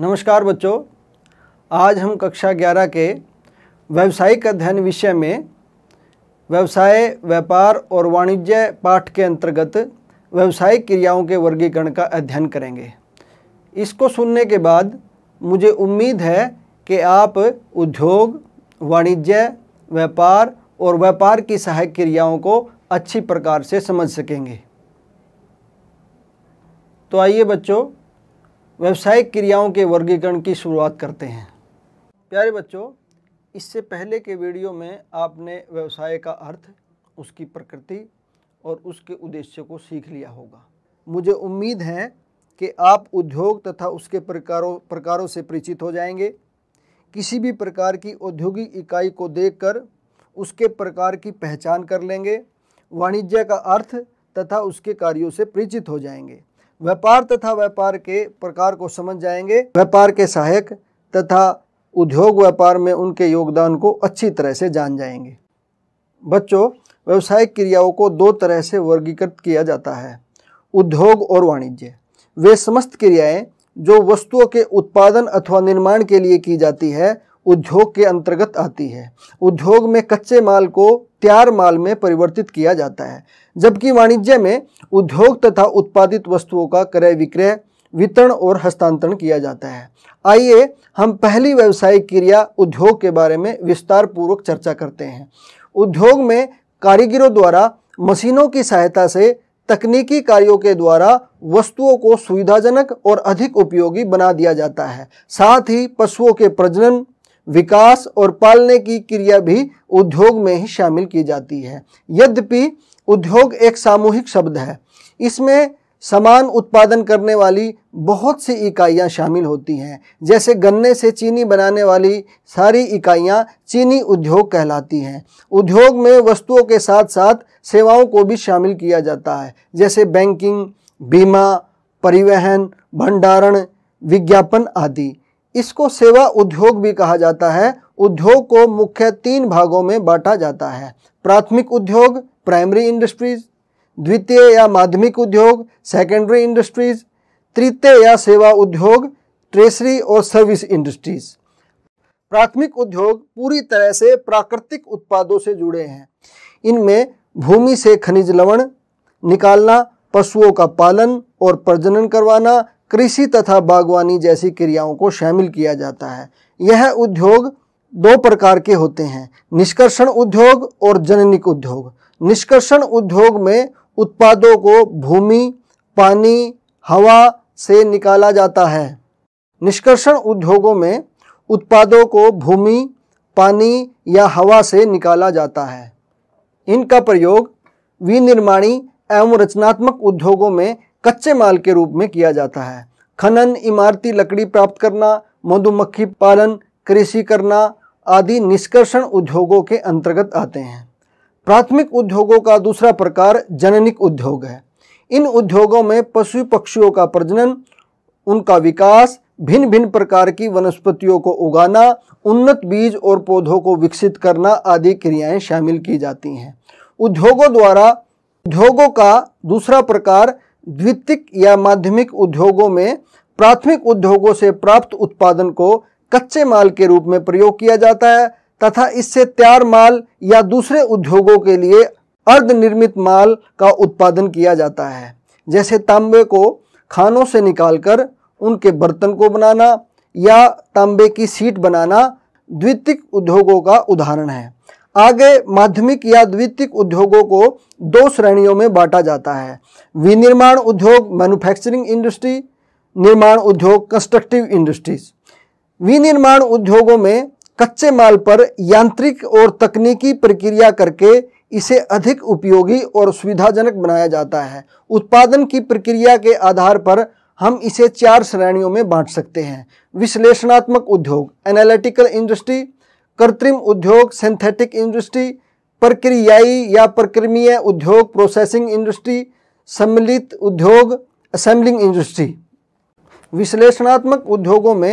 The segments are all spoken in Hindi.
नमस्कार बच्चों आज हम कक्षा 11 के व्यावसायिक अध्ययन विषय में व्यवसाय व्यापार और वाणिज्य पाठ के अंतर्गत व्यावसायिक क्रियाओं के वर्गीकरण का अध्ययन करेंगे इसको सुनने के बाद मुझे उम्मीद है कि आप उद्योग वाणिज्य व्यापार और व्यापार की सहायक क्रियाओं को अच्छी प्रकार से समझ सकेंगे तो आइए बच्चों व्यवसायिक क्रियाओं के वर्गीकरण की शुरुआत करते हैं प्यारे बच्चों इससे पहले के वीडियो में आपने व्यवसाय का अर्थ उसकी प्रकृति और उसके उद्देश्य को सीख लिया होगा मुझे उम्मीद है कि आप उद्योग तथा उसके प्रकारों प्रकारों से परिचित हो जाएंगे किसी भी प्रकार की औद्योगिक इकाई को देखकर उसके प्रकार की पहचान कर लेंगे वाणिज्य का अर्थ तथा उसके कार्यों से परिचित हो जाएंगे व्यापार तथा व्यापार के प्रकार को समझ जाएंगे व्यापार के सहायक तथा उद्योग व्यापार में उनके योगदान को अच्छी तरह से जान जाएंगे बच्चों व्यावसायिक क्रियाओं को दो तरह से वर्गीकृत किया जाता है उद्योग और वाणिज्य वे समस्त क्रियाएं जो वस्तुओं के उत्पादन अथवा निर्माण के लिए की जाती है उद्योग के अंतर्गत आती है उद्योग में कच्चे माल को तैयार माल में परिवर्तित किया जाता है जबकि वाणिज्य में उद्योग तथा उत्पादित वस्तुओं का क्रय विक्रय वितरण और हस्तांतरण किया जाता है आइए हम पहली व्यावसायिक क्रिया उद्योग के बारे में विस्तार पूर्वक चर्चा करते हैं उद्योग में कारीगरों द्वारा मशीनों की सहायता से तकनीकी कार्यों के द्वारा वस्तुओं को सुविधाजनक और अधिक उपयोगी बना दिया जाता है साथ ही पशुओं के प्रजनन विकास और पालने की क्रिया भी उद्योग में ही शामिल की जाती है यद्यपि उद्योग एक सामूहिक शब्द है इसमें समान उत्पादन करने वाली बहुत सी इकाइयां शामिल होती हैं जैसे गन्ने से चीनी बनाने वाली सारी इकाइयां चीनी उद्योग कहलाती हैं उद्योग में वस्तुओं के साथ साथ सेवाओं को भी शामिल किया जाता है जैसे बैंकिंग बीमा परिवहन भंडारण विज्ञापन आदि इसको सेवा उद्योग भी कहा जाता है उद्योग को मुख्य तीन भागों में बांटा जाता है प्राथमिक उद्योग प्राइमरी इंडस्ट्रीज द्वितीय या माध्यमिक उद्योग सेकेंडरी इंडस्ट्रीज तृतीय या सेवा उद्योग ट्रेसरी और सर्विस इंडस्ट्रीज प्राथमिक उद्योग पूरी तरह से प्राकृतिक उत्पादों से जुड़े हैं इनमें भूमि से खनिज लवण निकालना पशुओं का पालन और प्रजनन करवाना कृषि तथा बागवानी जैसी क्रियाओं को शामिल किया जाता है यह उद्योग दो प्रकार के होते हैं निष्कर्षण उद्योग और जननिक उद्योग निष्कर्षण उद्योग में उत्पादों को भूमि पानी हवा से निकाला जाता है निष्कर्षण उद्योगों में उत्पादों को भूमि पानी या हवा से निकाला जाता है इनका प्रयोग विनिर्माणी एवं रचनात्मक उद्योगों में कच्चे माल के रूप में किया जाता है खनन इमारती लकड़ी प्राप्त करना मधुमक्खी पालन कृषि करना आदि निष्कर्षण उद्योगों के अंतर्गत आते हैं प्राथमिक उद्योगों का दूसरा प्रकार जननिक उद्योग है इन उद्योगों में पशु पक्षियों का प्रजनन उनका विकास भिन्न भिन्न प्रकार की वनस्पतियों को उगाना उन्नत बीज और पौधों को विकसित करना आदि क्रियाएं शामिल की जाती हैं उद्योगों द्वारा उद्योगों का दूसरा प्रकार द्वितीयक या माध्यमिक उद्योगों में प्राथमिक उद्योगों से प्राप्त उत्पादन को कच्चे माल के रूप में प्रयोग किया जाता है तथा इससे तैयार माल या दूसरे उद्योगों के लिए अर्ध निर्मित माल का उत्पादन किया जाता है जैसे तांबे को खानों से निकालकर उनके बर्तन को बनाना या तांबे की सीट बनाना द्वितीयक उद्योगों का उदाहरण है आगे माध्यमिक या द्वितीय उद्योगों को दो श्रेणियों में बांटा जाता है विनिर्माण उद्योग मैन्युफैक्चरिंग इंडस्ट्री निर्माण उद्योग कंस्ट्रक्टिव इंडस्ट्रीज विनिर्माण उद्योगों में कच्चे माल पर यांत्रिक और तकनीकी प्रक्रिया करके इसे अधिक उपयोगी और सुविधाजनक बनाया जाता है उत्पादन की प्रक्रिया के आधार पर हम इसे चार श्रेणियों में बांट सकते हैं विश्लेषणात्मक उद्योग एनालिटिकल इंडस्ट्री कृत्रिम उद्योग सिंथेटिक इंडस्ट्री प्रक्रियाई या प्रक्रमीय उद्योग प्रोसेसिंग इंडस्ट्री सम्मिलित उद्योग असेंबलिंग इंडस्ट्री विश्लेषणात्मक उद्योगों में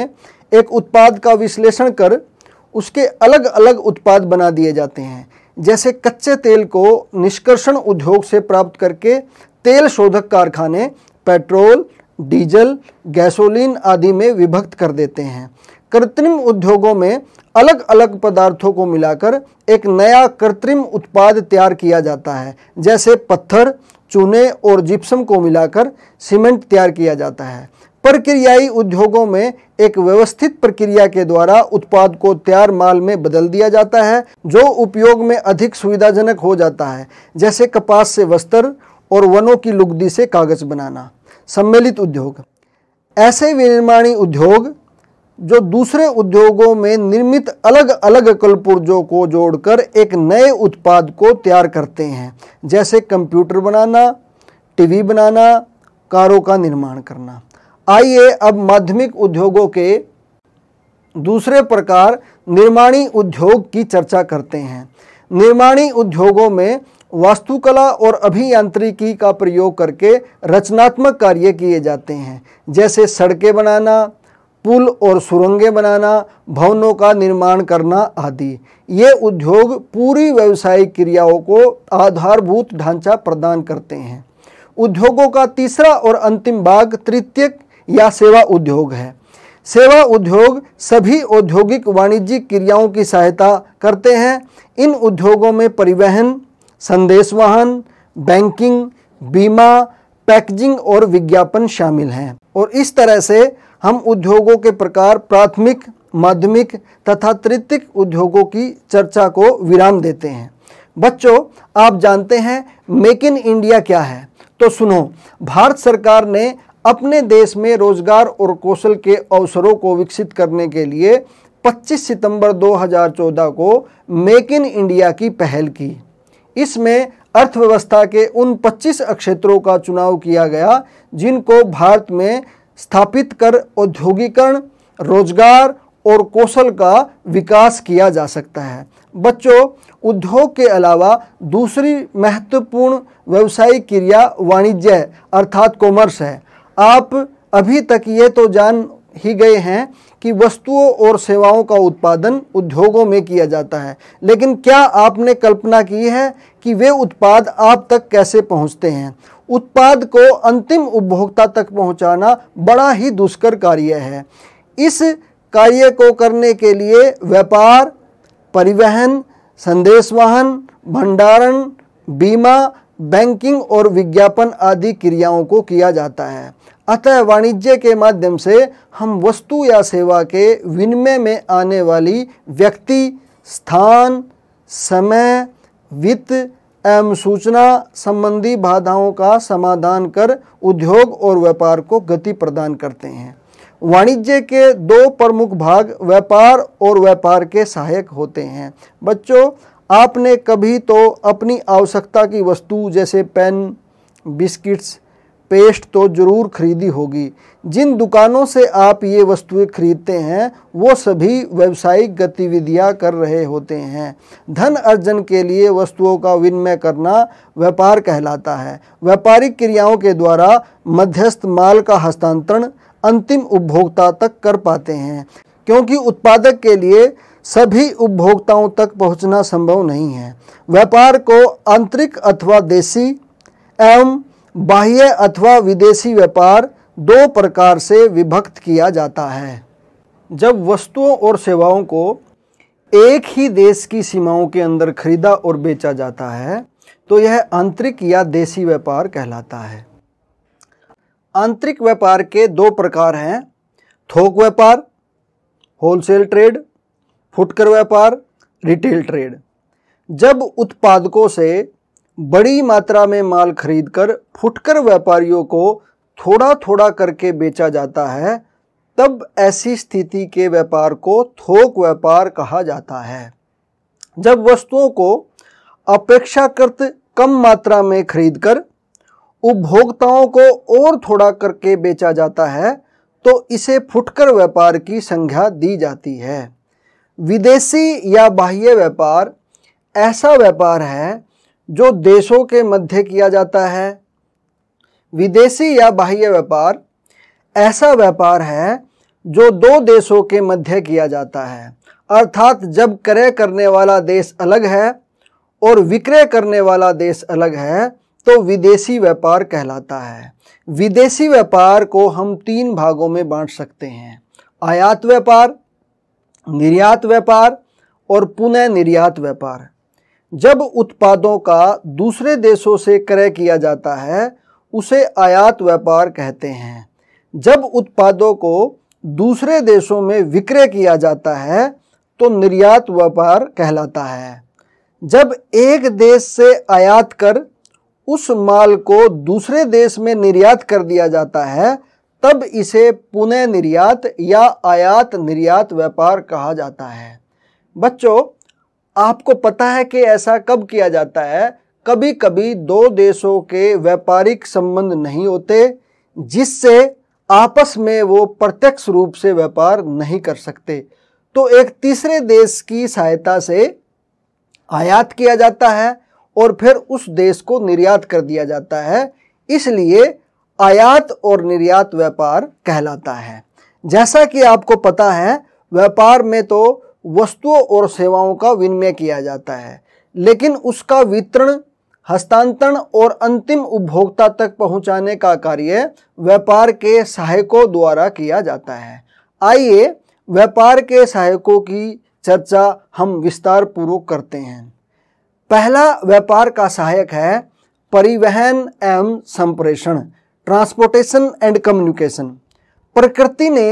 एक उत्पाद का विश्लेषण कर उसके अलग अलग उत्पाद बना दिए जाते हैं जैसे कच्चे तेल को निष्कर्षण उद्योग से प्राप्त करके तेल शोधक कारखाने पेट्रोल डीजल गैसोलीन आदि में विभक्त कर देते हैं कृत्रिम उद्योगों में अलग अलग पदार्थों को मिलाकर एक नया कृत्रिम उत्पाद तैयार किया जाता है जैसे पत्थर चूने और जिप्सम को मिलाकर सीमेंट तैयार किया जाता है प्रक्रियाई उद्योगों में एक व्यवस्थित प्रक्रिया के द्वारा उत्पाद को तैयार माल में बदल दिया जाता है जो उपयोग में अधिक सुविधाजनक हो जाता है जैसे कपास से वस्त्र और वनों की लुगदी से कागज बनाना सम्मिलित उद्योग ऐसे विनिर्माणी उद्योग जो दूसरे उद्योगों में निर्मित अलग अलग कलपुर्जों को जोड़कर एक नए उत्पाद को तैयार करते हैं जैसे कंप्यूटर बनाना टीवी बनाना कारों का निर्माण करना आइए अब माध्यमिक उद्योगों के दूसरे प्रकार निर्माणी उद्योग की चर्चा करते हैं निर्माणी उद्योगों में वास्तुकला और अभियांत्रिकी का प्रयोग करके रचनात्मक कार्य किए जाते हैं जैसे सड़कें बनाना पुल और सुरंगें बनाना भवनों का निर्माण करना आदि ये उद्योग पूरी व्यवसायिक क्रियाओं को आधारभूत ढांचा प्रदान करते हैं उद्योगों का तीसरा और अंतिम भाग तृतीयक या सेवा उद्योग है सेवा उद्योग सभी औद्योगिक वाणिज्यिक क्रियाओं की सहायता करते हैं इन उद्योगों में परिवहन संदेश वाहन बैंकिंग बीमा पैकेजिंग और विज्ञापन शामिल हैं और इस तरह से हम उद्योगों के प्रकार प्राथमिक माध्यमिक तथा तृतीय उद्योगों की चर्चा को विराम देते हैं बच्चों आप जानते हैं मेक इन इंडिया क्या है तो सुनो भारत सरकार ने अपने देश में रोजगार और कौशल के अवसरों को विकसित करने के लिए 25 सितंबर 2014 को मेक इन इंडिया की पहल की इसमें अर्थव्यवस्था के उन 25 क्षेत्रों का चुनाव किया गया जिनको भारत में स्थापित कर औद्योगिकरण रोजगार और कौशल का विकास किया जा सकता है बच्चों उद्योग के अलावा दूसरी महत्वपूर्ण व्यवसायिक क्रिया वाणिज्य अर्थात कॉमर्स है आप अभी तक ये तो जान ही गए हैं कि वस्तुओं और सेवाओं का उत्पादन उद्योगों में किया जाता है लेकिन क्या आपने कल्पना की है कि वे उत्पाद आप तक कैसे पहुंचते हैं उत्पाद को अंतिम उपभोक्ता तक पहुंचाना बड़ा ही दुष्कर कार्य है इस कार्य को करने के लिए व्यापार परिवहन संदेश वाहन भंडारण बीमा बैंकिंग और विज्ञापन आदि क्रियाओं को किया जाता है अतः वाणिज्य के माध्यम से हम वस्तु या सेवा के विनिमय में आने वाली व्यक्ति स्थान समय वित्त एवं सूचना संबंधी बाधाओं का समाधान कर उद्योग और व्यापार को गति प्रदान करते हैं वाणिज्य के दो प्रमुख भाग व्यापार और व्यापार के सहायक होते हैं बच्चों आपने कभी तो अपनी आवश्यकता की वस्तु जैसे पेन बिस्किट्स पेस्ट तो ज़रूर खरीदी होगी जिन दुकानों से आप ये वस्तुएं खरीदते हैं वो सभी व्यावसायिक गतिविधियां कर रहे होते हैं धन अर्जन के लिए वस्तुओं का विनिमय करना व्यापार कहलाता है व्यापारिक क्रियाओं के द्वारा मध्यस्थ माल का हस्तांतरण अंतिम उपभोक्ता तक कर पाते हैं क्योंकि उत्पादक के लिए सभी उपभोक्ताओं तक पहुँचना संभव नहीं है व्यापार को आंतरिक अथवा देसी एवं बाह्य अथवा विदेशी व्यापार दो प्रकार से विभक्त किया जाता है जब वस्तुओं और सेवाओं को एक ही देश की सीमाओं के अंदर खरीदा और बेचा जाता है तो यह आंतरिक या देसी व्यापार कहलाता है आंतरिक व्यापार के दो प्रकार हैं थोक व्यापार होलसेल ट्रेड फुटकर व्यापार रिटेल ट्रेड जब उत्पादकों से बड़ी मात्रा में माल खरीदकर फुटकर व्यापारियों को थोड़ा थोड़ा करके बेचा जाता है तब ऐसी स्थिति के व्यापार को थोक व्यापार कहा जाता है जब वस्तुओं को अपेक्षाकृत कम मात्रा में खरीदकर उपभोक्ताओं को और थोड़ा करके बेचा जाता है तो इसे फुटकर व्यापार की संज्ञा दी जाती है विदेशी या बाह्य व्यापार ऐसा व्यापार है जो देशों के मध्य किया जाता है विदेशी या बाह्य व्यापार ऐसा व्यापार है जो दो देशों के मध्य किया जाता है अर्थात जब क्रय करने वाला देश अलग है और विक्रय करने वाला देश अलग है तो विदेशी व्यापार कहलाता है विदेशी व्यापार को हम तीन भागों में बांट सकते हैं आयात व्यापार निर्यात व्यापार और पुनः निर्यात व्यापार जब उत्पादों का दूसरे देशों से क्रय किया जाता है उसे आयात व्यापार कहते हैं जब उत्पादों को दूसरे देशों में विक्रय किया जाता है तो निर्यात व्यापार कहलाता है जब एक देश से आयात कर उस माल को दूसरे देश में निर्यात कर दिया जाता है तब इसे पुनः निर्यात या आयात निर्यात व्यापार कहा जाता है बच्चों आपको पता है कि ऐसा कब किया जाता है कभी कभी दो देशों के व्यापारिक संबंध नहीं होते जिससे आपस में वो प्रत्यक्ष रूप से व्यापार नहीं कर सकते तो एक तीसरे देश की सहायता से आयात किया जाता है और फिर उस देश को निर्यात कर दिया जाता है इसलिए आयात और निर्यात व्यापार कहलाता है जैसा कि आपको पता है व्यापार में तो वस्तुओं और सेवाओं का विनिमय किया जाता है लेकिन उसका वितरण हस्तांतरण और अंतिम उपभोक्ता तक पहुंचाने का कार्य व्यापार के सहायकों द्वारा किया जाता है आइए व्यापार के सहायकों की चर्चा हम विस्तार पूर्वक करते हैं पहला व्यापार का सहायक है परिवहन एवं संप्रेषण ट्रांसपोर्टेशन एंड कम्युनिकेशन प्रकृति ने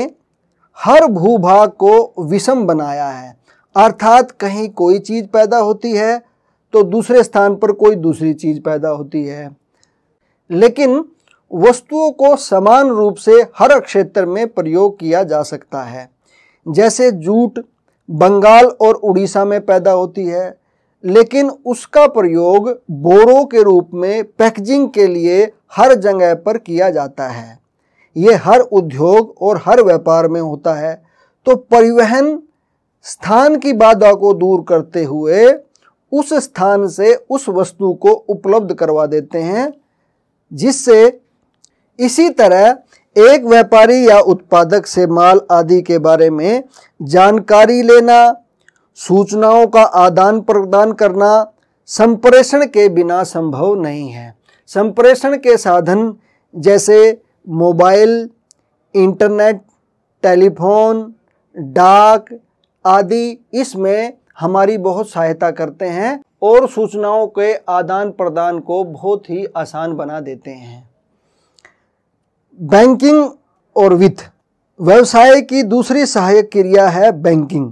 हर भूभाग को विषम बनाया है अर्थात कहीं कोई चीज़ पैदा होती है तो दूसरे स्थान पर कोई दूसरी चीज़ पैदा होती है लेकिन वस्तुओं को समान रूप से हर क्षेत्र में प्रयोग किया जा सकता है जैसे जूट बंगाल और उड़ीसा में पैदा होती है लेकिन उसका प्रयोग बोरों के रूप में पैकेजिंग के लिए हर जगह पर किया जाता है ये हर उद्योग और हर व्यापार में होता है तो परिवहन स्थान की बाधा को दूर करते हुए उस स्थान से उस वस्तु को उपलब्ध करवा देते हैं जिससे इसी तरह एक व्यापारी या उत्पादक से माल आदि के बारे में जानकारी लेना सूचनाओं का आदान प्रदान करना संप्रेषण के बिना संभव नहीं है संप्रेषण के साधन जैसे मोबाइल इंटरनेट टेलीफोन डाक आदि इसमें हमारी बहुत सहायता करते हैं और सूचनाओं के आदान प्रदान को बहुत ही आसान बना देते हैं बैंकिंग और वित्त व्यवसाय की दूसरी सहायक क्रिया है बैंकिंग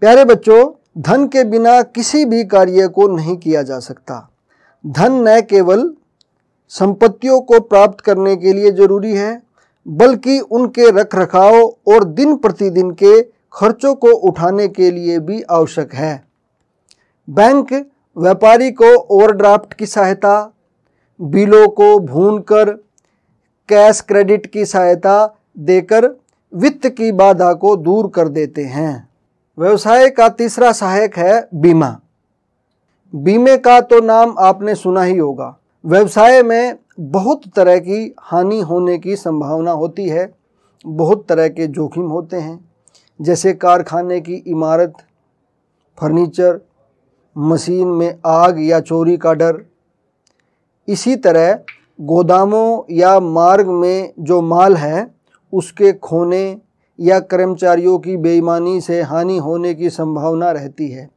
प्यारे बच्चों धन के बिना किसी भी कार्य को नहीं किया जा सकता धन न केवल संपत्तियों को प्राप्त करने के लिए जरूरी है बल्कि उनके रख रखाव और दिन प्रतिदिन के खर्चों को उठाने के लिए भी आवश्यक है बैंक व्यापारी को ओवरड्राफ्ट की सहायता बिलों को भूनकर कैश क्रेडिट की सहायता देकर वित्त की बाधा को दूर कर देते हैं व्यवसाय का तीसरा सहायक है बीमा बीमे का तो नाम आपने सुना ही होगा व्यवसाय में बहुत तरह की हानि होने की संभावना होती है बहुत तरह के जोखिम होते हैं जैसे कारखाने की इमारत फर्नीचर मशीन में आग या चोरी का डर इसी तरह गोदामों या मार्ग में जो माल है उसके खोने या कर्मचारियों की बेईमानी से हानि होने की संभावना रहती है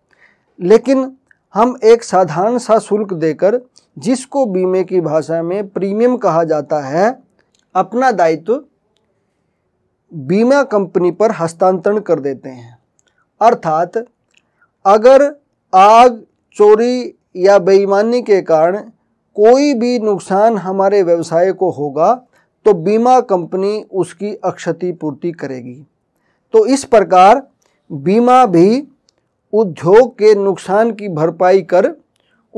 लेकिन हम एक साधारण सा शुल्क देकर जिसको बीमे की भाषा में प्रीमियम कहा जाता है अपना दायित्व बीमा कंपनी पर हस्तांतरण कर देते हैं अर्थात अगर आग चोरी या बेईमानी के कारण कोई भी नुकसान हमारे व्यवसाय को होगा तो बीमा कंपनी उसकी अक्षति पूर्ति करेगी तो इस प्रकार बीमा भी उद्योग के नुकसान की भरपाई कर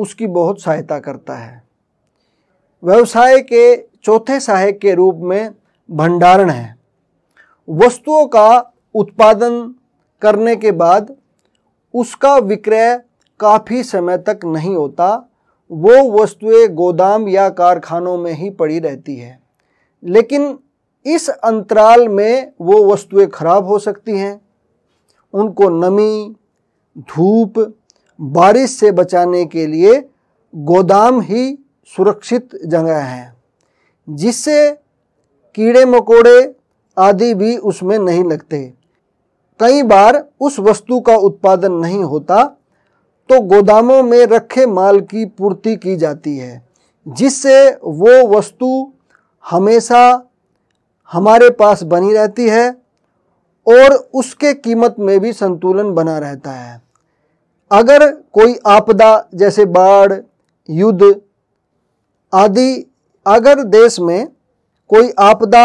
उसकी बहुत सहायता करता है व्यवसाय के चौथे सहायक के रूप में भंडारण है वस्तुओं का उत्पादन करने के बाद उसका विक्रय काफ़ी समय तक नहीं होता वो वस्तुएं गोदाम या कारखानों में ही पड़ी रहती है लेकिन इस अंतराल में वो वस्तुएं खराब हो सकती हैं उनको नमी धूप बारिश से बचाने के लिए गोदाम ही सुरक्षित जगह है जिससे कीड़े मकोड़े आदि भी उसमें नहीं लगते कई बार उस वस्तु का उत्पादन नहीं होता तो गोदामों में रखे माल की पूर्ति की जाती है जिससे वो वस्तु हमेशा हमारे पास बनी रहती है और उसके कीमत में भी संतुलन बना रहता है अगर कोई आपदा जैसे बाढ़ युद्ध आदि अगर देश में कोई आपदा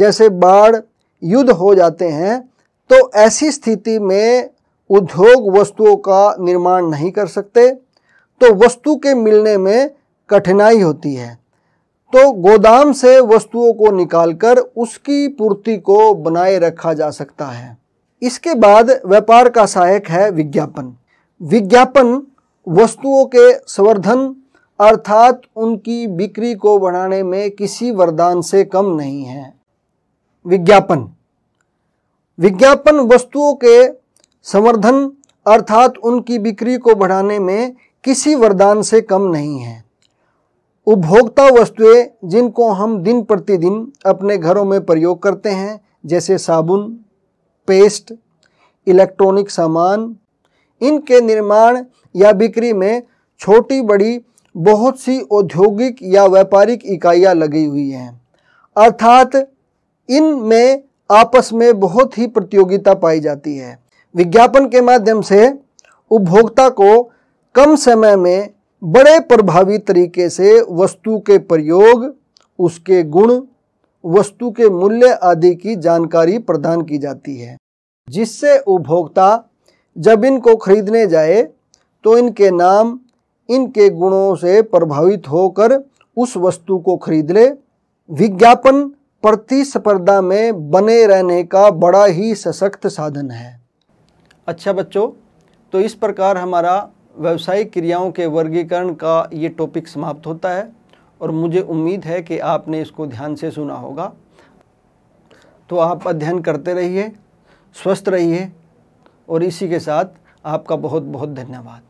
जैसे बाढ़ युद्ध हो जाते हैं तो ऐसी स्थिति में उद्योग वस्तुओं का निर्माण नहीं कर सकते तो वस्तु के मिलने में कठिनाई होती है तो गोदाम से वस्तुओं को निकालकर उसकी पूर्ति को बनाए रखा जा सकता है इसके बाद व्यापार का सहायक है विज्ञापन विज्ञापन वस्तुओं के संवर्धन अर्थात उनकी बिक्री को बढ़ाने में किसी वरदान से कम नहीं है विज्ञापन विज्ञापन वस्तुओं के संवर्धन अर्थात उनकी बिक्री को बढ़ाने में किसी वरदान से कम नहीं है उपभोक्ता वस्तुएं जिनको हम दिन प्रतिदिन अपने घरों में प्रयोग करते हैं जैसे साबुन पेस्ट इलेक्ट्रॉनिक सामान इनके निर्माण या बिक्री में छोटी बड़ी बहुत सी औद्योगिक या व्यापारिक इकाइयाँ लगी हुई हैं अर्थात इनमें आपस में बहुत ही प्रतियोगिता पाई जाती है विज्ञापन के माध्यम से उपभोक्ता को कम समय में बड़े प्रभावी तरीके से वस्तु के प्रयोग उसके गुण वस्तु के मूल्य आदि की जानकारी प्रदान की जाती है जिससे उपभोक्ता जब इनको खरीदने जाए तो इनके नाम इनके गुणों से प्रभावित होकर उस वस्तु को खरीद ले विज्ञापन प्रतिस्पर्धा में बने रहने का बड़ा ही सशक्त साधन है अच्छा बच्चों तो इस प्रकार हमारा व्यावसायिक क्रियाओं के वर्गीकरण का ये टॉपिक समाप्त होता है और मुझे उम्मीद है कि आपने इसको ध्यान से सुना होगा तो आप अध्ययन करते रहिए स्वस्थ रहिए और इसी के साथ आपका बहुत बहुत धन्यवाद